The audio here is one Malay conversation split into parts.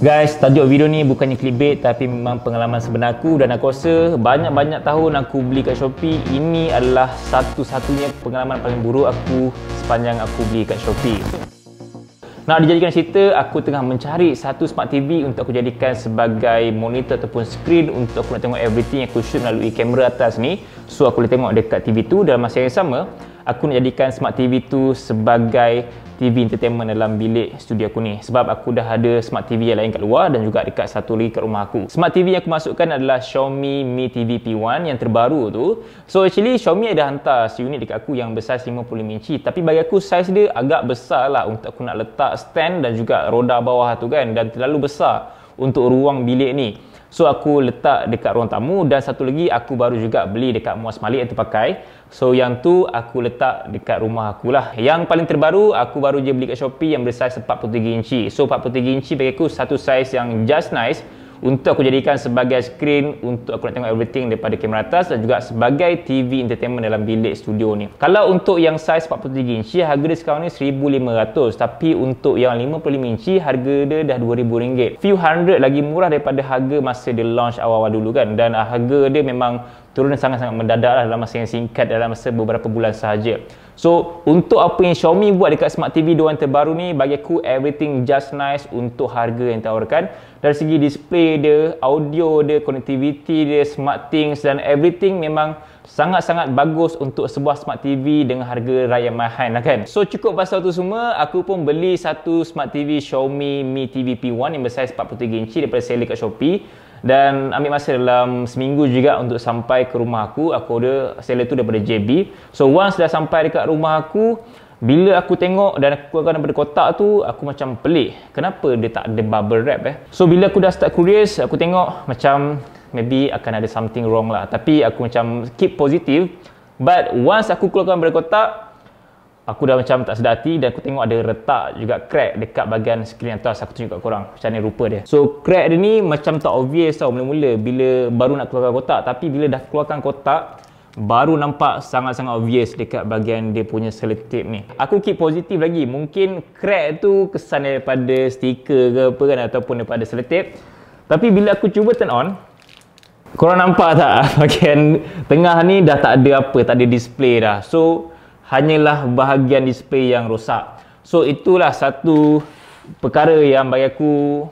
Guys, tajuk video ni bukannya clickbait tapi memang pengalaman sebenar aku dan aku rasa banyak-banyak tahun aku beli kat Shopee ini adalah satu-satunya pengalaman paling buruk aku sepanjang aku beli kat Shopee. Nak dijadikan cerita, aku tengah mencari satu smart TV untuk aku jadikan sebagai monitor ataupun screen untuk aku nak tengok everything yang aku shoot melalui kamera atas ni. So aku boleh tengok dekat TV tu dalam masa yang sama aku nak jadikan smart TV tu sebagai TV entertainment dalam bilik studio aku ni sebab aku dah ada smart TV yang lain kat luar dan juga dekat satu lagi kat rumah aku. Smart TV yang aku masukkan adalah Xiaomi Mi TV P1 yang terbaru tu. So actually Xiaomi ada hantar si unit dekat aku yang besar 55 inci tapi bagi aku saiz dia agak besar lah untuk aku nak letak stand dan juga roda bawah tu kan dan terlalu besar untuk ruang bilik ni. So aku letak dekat ruang tamu dan satu lagi aku baru juga beli dekat Muas Malik yang terpakai. So yang tu aku letak dekat rumah aku lah. Yang paling terbaru aku baru je beli kat Shopee yang bersaiz 43 inci. So 43 inci bagi aku satu saiz yang just nice untuk aku jadikan sebagai screen untuk aku nak tengok everything daripada kamera atas dan juga sebagai TV entertainment dalam bilik studio ni. Kalau untuk yang saiz 43 inci harga dia sekarang ni 1500 tapi untuk yang 55 inci harga dia dah 2000 ringgit. Few hundred lagi murah daripada harga masa dia launch awal-awal dulu kan dan ah, harga dia memang turun sangat-sangat mendadak lah dalam masa yang singkat dalam masa beberapa bulan sahaja. So untuk apa yang Xiaomi buat dekat Smart TV diorang terbaru ni bagi aku everything just nice untuk harga yang tawarkan dari segi display dia, audio dia, connectivity dia, smart things dan everything memang sangat-sangat bagus untuk sebuah smart TV dengan harga raya mahal lah kan. So cukup pasal tu semua, aku pun beli satu smart TV Xiaomi Mi TV P1 yang bersaiz 43 inci daripada seller kat Shopee dan ambil masa dalam seminggu juga untuk sampai ke rumah aku aku order seller tu daripada JB so once dah sampai dekat rumah aku bila aku tengok dan aku akan daripada kotak tu aku macam pelik kenapa dia tak ada bubble wrap eh so bila aku dah start curious aku tengok macam maybe akan ada something wrong lah tapi aku macam keep positive but once aku keluarkan daripada kotak aku dah macam tak sedar hati dan aku tengok ada retak juga crack dekat bahagian skrin atas aku tunjuk kat korang macam ni rupa dia so crack dia ni macam tak obvious tau mula-mula bila baru nak keluarkan kotak tapi bila dah keluarkan kotak baru nampak sangat-sangat obvious dekat bahagian dia punya selotip ni aku keep positif lagi mungkin crack tu kesan daripada stiker ke apa kan ataupun daripada selotip tapi bila aku cuba turn on korang nampak tak bahagian tengah ni dah tak ada apa tak ada display dah so hanyalah bahagian display yang rosak. So itulah satu perkara yang bagi aku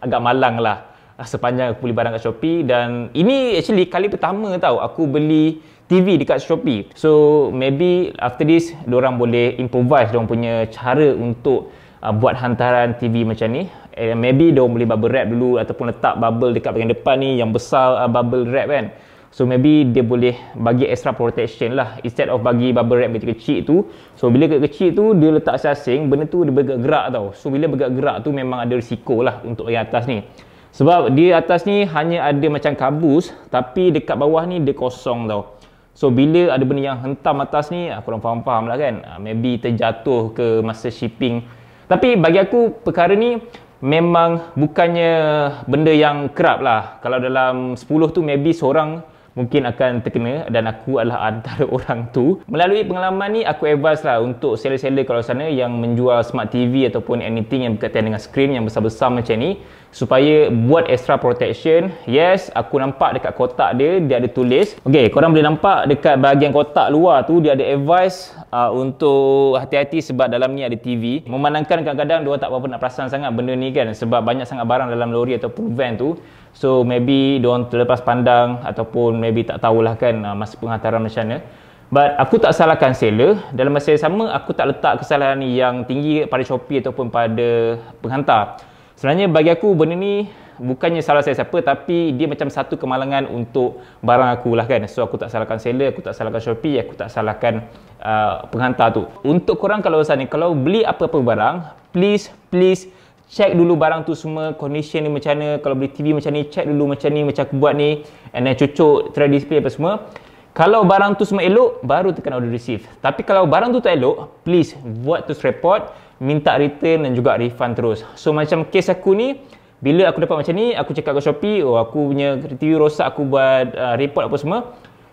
agak malang lah ah, sepanjang aku beli barang kat Shopee dan ini actually kali pertama tau aku beli TV dekat Shopee. So maybe after this orang boleh improvise diorang punya cara untuk uh, buat hantaran TV macam ni. And maybe diorang boleh bubble wrap dulu ataupun letak bubble dekat bagian depan ni yang besar uh, bubble wrap kan. So maybe dia boleh bagi extra protection lah instead of bagi bubble wrap yang kecil tu. So bila kecil tu dia letak sasing, benda tu dia bergerak tau. So bila bergerak tu memang ada risiko lah untuk yang atas ni. Sebab di atas ni hanya ada macam kabus tapi dekat bawah ni dia kosong tau. So bila ada benda yang hentam atas ni, aku ah, kurang faham-faham lah kan. Ah, maybe terjatuh ke masa shipping. Tapi bagi aku perkara ni memang bukannya benda yang kerap lah. Kalau dalam 10 tu maybe seorang mungkin akan terkena dan aku adalah antara orang tu. Melalui pengalaman ni aku advise lah untuk seller-seller kalau sana yang menjual smart TV ataupun anything yang berkaitan dengan screen yang besar-besar macam ni supaya buat extra protection. Yes, aku nampak dekat kotak dia dia ada tulis. Okey, korang boleh nampak dekat bahagian kotak luar tu dia ada advice uh, untuk hati-hati sebab dalam ni ada TV. Memandangkan kadang-kadang dia tak apa nak perasan sangat benda ni kan sebab banyak sangat barang dalam lori ataupun van tu. So maybe dia terlepas pandang ataupun maybe tak tahulah kan uh, masa penghantaran macam mana but aku tak salahkan seller dalam masa yang sama aku tak letak kesalahan yang tinggi pada Shopee ataupun pada penghantar sebenarnya bagi aku benda ni bukannya salah saya siapa tapi dia macam satu kemalangan untuk barang aku lah kan so aku tak salahkan seller aku tak salahkan Shopee aku tak salahkan uh, penghantar tu untuk korang kalau sana kalau beli apa-apa barang please please check dulu barang tu semua condition ni macam mana kalau beli TV macam ni check dulu macam ni macam aku buat ni and then cucuk try display apa semua kalau barang tu semua elok baru tekan order receive tapi kalau barang tu tak elok please buat terus report minta return dan juga refund terus so macam kes aku ni bila aku dapat macam ni aku cakap kat Shopee oh aku punya TV rosak aku buat uh, report apa semua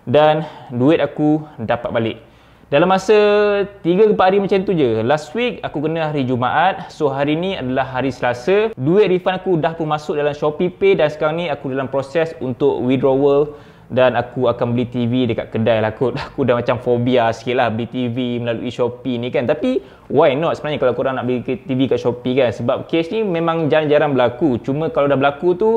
dan duit aku dapat balik dalam masa 3 ke 4 hari macam tu je. Last week aku kena hari Jumaat. So hari ni adalah hari Selasa. Duit refund aku dah pun masuk dalam Shopee Pay dan sekarang ni aku dalam proses untuk withdrawal dan aku akan beli TV dekat kedai lah kot. Aku dah macam fobia sikit lah beli TV melalui Shopee ni kan. Tapi why not sebenarnya kalau korang nak beli TV kat Shopee kan. Sebab case ni memang jarang-jarang berlaku. Cuma kalau dah berlaku tu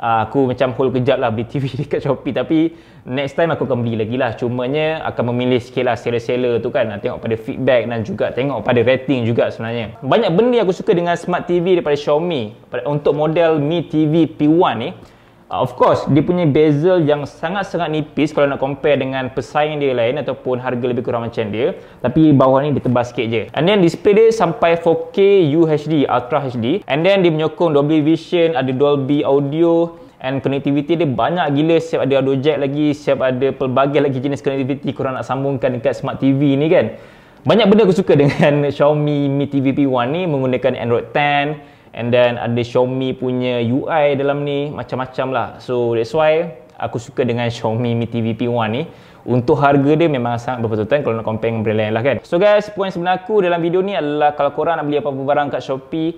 uh, aku macam hold kejap lah beli TV dekat Shopee tapi next time aku akan beli lagi lah cumanya akan memilih sikit lah seller-seller tu kan tengok pada feedback dan juga tengok pada rating juga sebenarnya banyak benda yang aku suka dengan smart TV daripada Xiaomi untuk model Mi TV P1 ni Ah, of course dia punya bezel yang sangat-sangat nipis kalau nak compare dengan pesaing dia lain ataupun harga lebih kurang macam dia tapi bawah ni ditebas sikit je and then display dia sampai 4K UHD Ultra HD and then dia menyokong Dolby Vision ada Dolby Audio and connectivity dia banyak gila siap ada audio jack lagi siap ada pelbagai lagi jenis connectivity korang nak sambungkan dekat smart TV ni kan banyak benda aku suka dengan Xiaomi Mi TV P1 ni menggunakan Android 10 And then ada Xiaomi punya UI dalam ni macam-macam lah. So that's why aku suka dengan Xiaomi Mi TV P1 ni. Untuk harga dia memang sangat berpatutan kalau nak compare dengan brand lain lah kan. So guys, point sebenar aku dalam video ni adalah kalau korang nak beli apa-apa barang kat Shopee,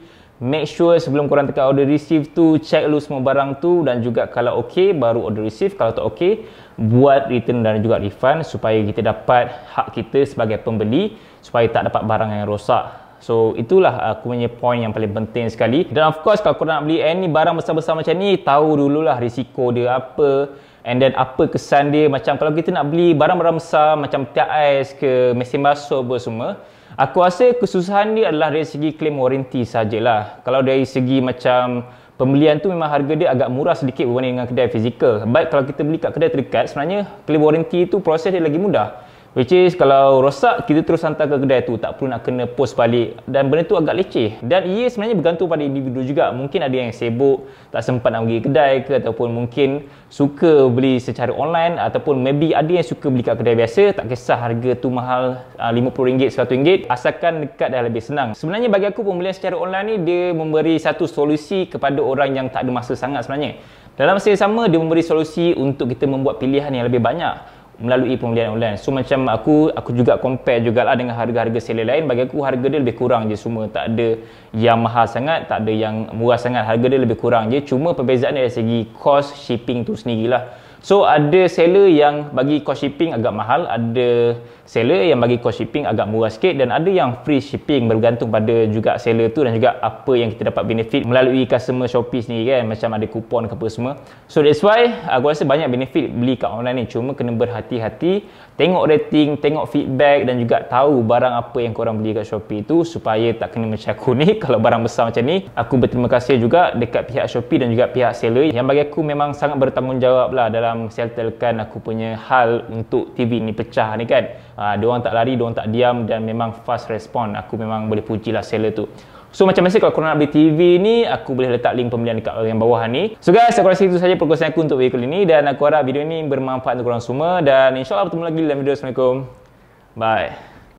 make sure sebelum korang tekan order receive tu, check dulu semua barang tu dan juga kalau okey baru order receive. Kalau tak okey, buat return dan juga refund supaya kita dapat hak kita sebagai pembeli supaya tak dapat barang yang rosak. So itulah uh, aku punya point yang paling penting sekali. Dan of course kalau kau nak beli any barang besar-besar macam ni, tahu dululah risiko dia apa and then apa kesan dia macam kalau kita nak beli barang-barang besar macam tiap ais ke mesin basuh apa semua aku rasa kesusahan dia adalah dari segi claim warranty sajalah kalau dari segi macam pembelian tu memang harga dia agak murah sedikit berbanding dengan kedai fizikal Baik kalau kita beli kat kedai terdekat sebenarnya claim warranty tu proses dia lagi mudah which is kalau rosak kita terus hantar ke kedai tu tak perlu nak kena post balik dan benda tu agak leceh dan ia sebenarnya bergantung pada individu juga mungkin ada yang sibuk tak sempat nak pergi kedai ke ataupun mungkin suka beli secara online ataupun maybe ada yang suka beli kat kedai biasa tak kisah harga tu mahal RM50 ah, RM100 asalkan dekat dah lebih senang sebenarnya bagi aku pembelian secara online ni dia memberi satu solusi kepada orang yang tak ada masa sangat sebenarnya dalam masa yang sama dia memberi solusi untuk kita membuat pilihan yang lebih banyak melalui pembelian online. So macam aku aku juga compare jugalah dengan harga-harga seller lain. Bagi aku harga dia lebih kurang je semua. Tak ada yang mahal sangat, tak ada yang murah sangat. Harga dia lebih kurang je. Cuma perbezaan dia dari segi cost shipping tu sendirilah. lah. So ada seller yang bagi cost shipping agak mahal, ada seller yang bagi cost shipping agak murah sikit dan ada yang free shipping bergantung pada juga seller tu dan juga apa yang kita dapat benefit melalui customer Shopee sendiri kan macam ada kupon ke apa semua. So that's why aku rasa banyak benefit beli kat online ni cuma kena berhati-hati tengok rating, tengok feedback dan juga tahu barang apa yang korang beli kat Shopee tu supaya tak kena macam aku ni kalau barang besar macam ni. Aku berterima kasih juga dekat pihak Shopee dan juga pihak seller yang bagi aku memang sangat bertanggungjawab lah dalam dalam settlekan aku punya hal untuk TV ni pecah ni kan. Ah dia orang tak lari, dia orang tak diam dan memang fast respond. Aku memang boleh puji lah seller tu. So macam biasa kalau korang nak beli TV ni Aku boleh letak link pembelian dekat yang bawah ni So guys aku rasa itu sahaja perkongsian aku untuk video kali ni Dan aku harap video ni bermanfaat untuk korang semua Dan insyaAllah bertemu lagi dalam video Assalamualaikum Bye